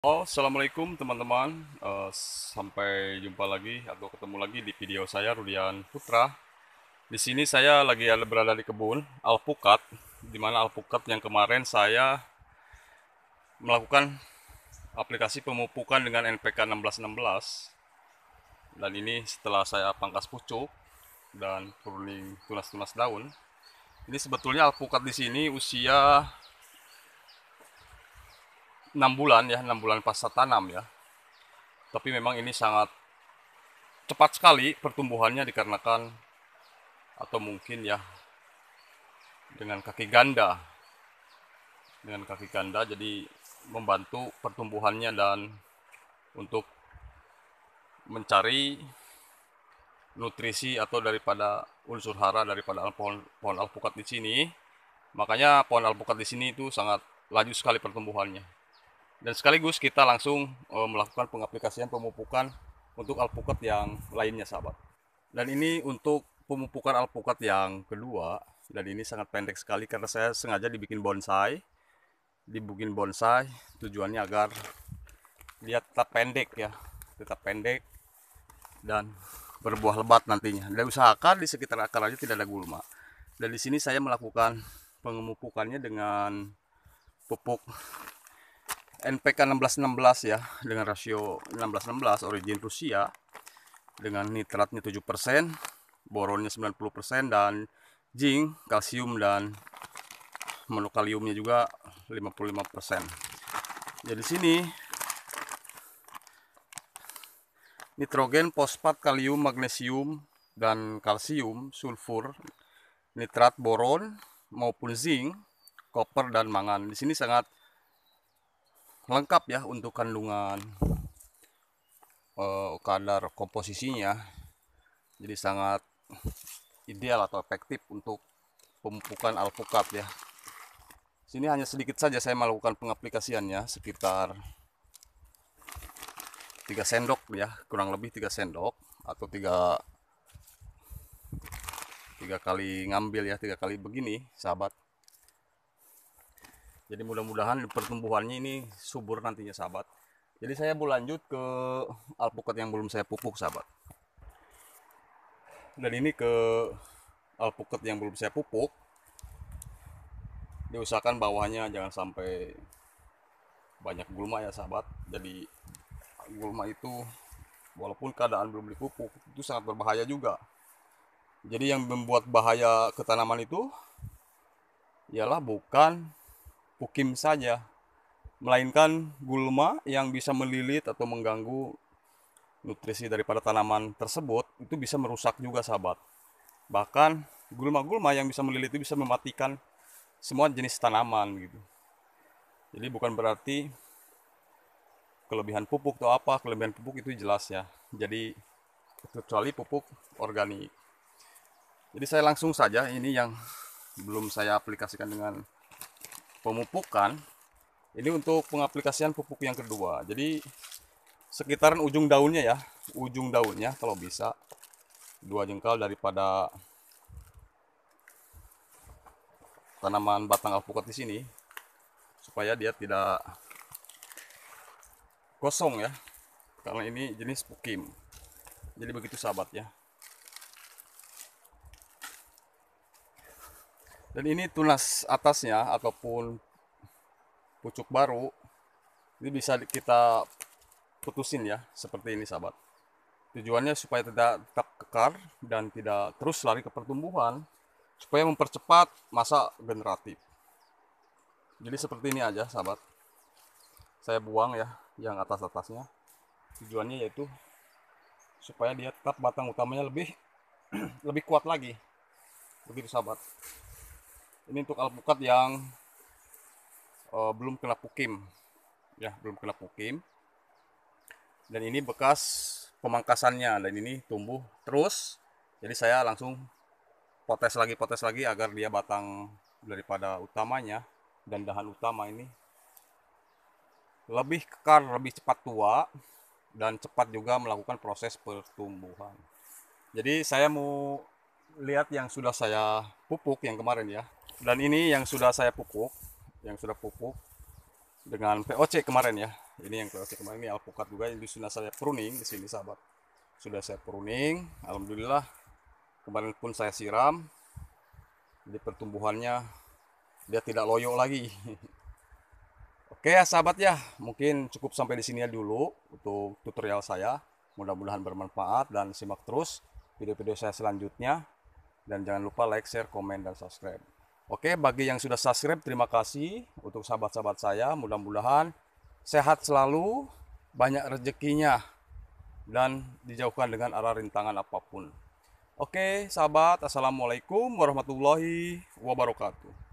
Oh, Assalamualaikum teman-teman uh, Sampai jumpa lagi atau ketemu lagi di video saya Rudian Putra Di sini saya lagi berada di kebun Alpukat di mana Alpukat yang kemarin saya melakukan aplikasi pemupukan dengan NPK 1616 Dan ini setelah saya pangkas pucuk dan pruning tunas-tunas daun Ini sebetulnya Alpukat di sini usia enam bulan ya enam bulan pasca tanam ya tapi memang ini sangat cepat sekali pertumbuhannya dikarenakan atau mungkin ya dengan kaki ganda dengan kaki ganda jadi membantu pertumbuhannya dan untuk mencari nutrisi atau daripada unsur hara daripada pohon pohon alpukat di sini makanya pohon alpukat di sini itu sangat laju sekali pertumbuhannya dan sekaligus kita langsung uh, melakukan pengaplikasian pemupukan untuk alpukat yang lainnya sahabat dan ini untuk pemupukan alpukat yang kedua dan ini sangat pendek sekali karena saya sengaja dibikin bonsai dibikin bonsai tujuannya agar dia tetap pendek ya tetap pendek dan berbuah lebat nantinya dan usahakan di sekitar akar aja tidak ada gulma dan di sini saya melakukan pengemupukannya dengan pupuk NPK 1616 ya dengan rasio 1616 origin Rusia dengan nitratnya 7% boronnya 90% dan zinc, kalsium dan monokaliumnya juga 55%. Jadi ya, sini nitrogen, fosfat, kalium, magnesium dan kalsium, sulfur, nitrat, boron maupun zinc, koper dan mangan. Di sini sangat lengkap ya untuk kandungan uh, kadar komposisinya jadi sangat ideal atau efektif untuk pemupukan alpukat ya sini hanya sedikit saja saya melakukan pengaplikasiannya sekitar 3 sendok ya kurang lebih 3 sendok atau 3 tiga kali ngambil ya tiga kali begini sahabat jadi mudah-mudahan pertumbuhannya ini subur nantinya sahabat jadi saya mau lanjut ke alpukat yang belum saya pupuk sahabat dan ini ke alpukat yang belum saya pupuk diusahakan bawahnya jangan sampai banyak gulma ya sahabat jadi gulma itu walaupun keadaan belum dipupuk itu sangat berbahaya juga jadi yang membuat bahaya ke tanaman itu ialah bukan ukim saja, melainkan gulma yang bisa melilit atau mengganggu nutrisi daripada tanaman tersebut itu bisa merusak juga sahabat. Bahkan gulma-gulma yang bisa melilit itu bisa mematikan semua jenis tanaman gitu. Jadi bukan berarti kelebihan pupuk atau apa, kelebihan pupuk itu jelas ya. Jadi kecuali pupuk organik. Jadi saya langsung saja ini yang belum saya aplikasikan dengan pemupukan ini untuk pengaplikasian pupuk yang kedua jadi sekitaran ujung daunnya ya ujung daunnya kalau bisa dua jengkal daripada tanaman batang alpukat di sini supaya dia tidak kosong ya karena ini jenis pukim jadi begitu sahabat ya dan ini tunas atasnya ataupun pucuk baru ini bisa kita putusin ya seperti ini sahabat tujuannya supaya tidak tetap kekar dan tidak terus lari ke pertumbuhan supaya mempercepat masa generatif jadi seperti ini aja sahabat saya buang ya yang atas-atasnya tujuannya yaitu supaya dia tetap batang utamanya lebih lebih kuat lagi begitu sahabat ini untuk alpukat yang uh, belum kena pukim ya belum kena pukim dan ini bekas pemangkasannya dan ini tumbuh terus jadi saya langsung potes lagi potes lagi agar dia batang daripada utamanya dan dahan utama ini lebih kekar lebih cepat tua dan cepat juga melakukan proses pertumbuhan jadi saya mau lihat yang sudah saya pupuk yang kemarin ya dan ini yang sudah saya pupuk yang sudah pupuk dengan POC kemarin ya ini yang POC kemarin ini alpukat juga ini sudah saya pruning di sini sahabat sudah saya pruning alhamdulillah kemarin pun saya siram jadi pertumbuhannya dia tidak loyo lagi Oke ya sahabat ya, mungkin cukup sampai di sini ya dulu untuk tutorial saya. Mudah-mudahan bermanfaat dan simak terus video-video saya selanjutnya. Dan jangan lupa like, share, komen, dan subscribe. Oke, bagi yang sudah subscribe, terima kasih untuk sahabat-sahabat saya. Mudah-mudahan sehat selalu, banyak rezekinya, dan dijauhkan dengan arah rintangan apapun. Oke, sahabat, assalamualaikum warahmatullahi wabarakatuh.